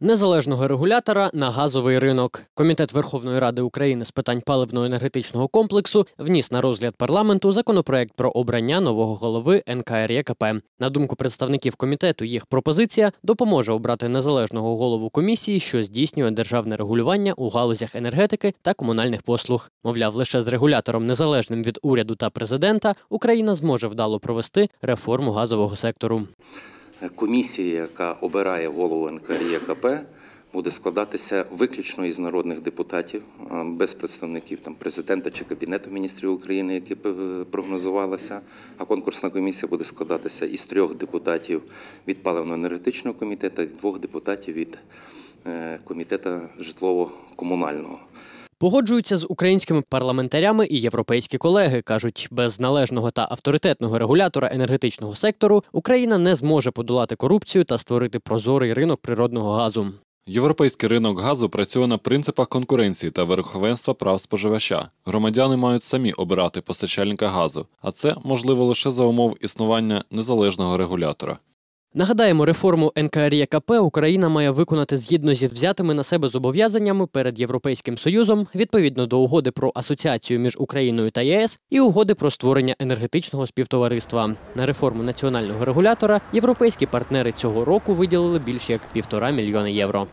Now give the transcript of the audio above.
незалежного регулятора на газовий ринок. Комітет Верховної Ради України з питань паливно-енергетичного комплексу вніс на розгляд парламенту законопроект про обрання нового голови НКРЄКП. На думку представників комітету, їх пропозиція допоможе обрати незалежного голову комісії, що здійснює державне регулювання у галузях енергетики та комунальних послуг. Мовляв, лише з регулятором незалежним від уряду та президента Україна зможе вдало провести реформу газового сектору комісія, яка обирає голову НКРЄКП, буде складатися виключно із народних депутатів, е, без представників там президента чи кабінету міністрів України, які е, прогнозувалися. А конкурсна комісія буде складатися із трьох депутатів від паливно-енергетичного комітету, двох депутатів від е, комітету житлово-комунального. Погоджуються з українськими парламентарями і європейські колеги кажуть, без належного та авторитетного регулятора енергетичного сектору Україна не зможе подолати корупцію та створити прозорий ринок природного газу. Європейський ринок газу працює на принципах конкуренції та верховенства прав споживача. Громадяни мають самі обирати постачальника газу, а це можливо лише за умов існування незалежного регулятора. Нагадаємо, реформу НКРЄКП Україна має виконати згідно зі взятими на себе зобов'язаннями перед Європейським Союзом відповідно до угоди про асоціацію між Україною та ЄС і угоди про створення енергетичного співтовариства. На реформу національного регулятора європейські партнери цього року виділили більше як півтора мільйона євро.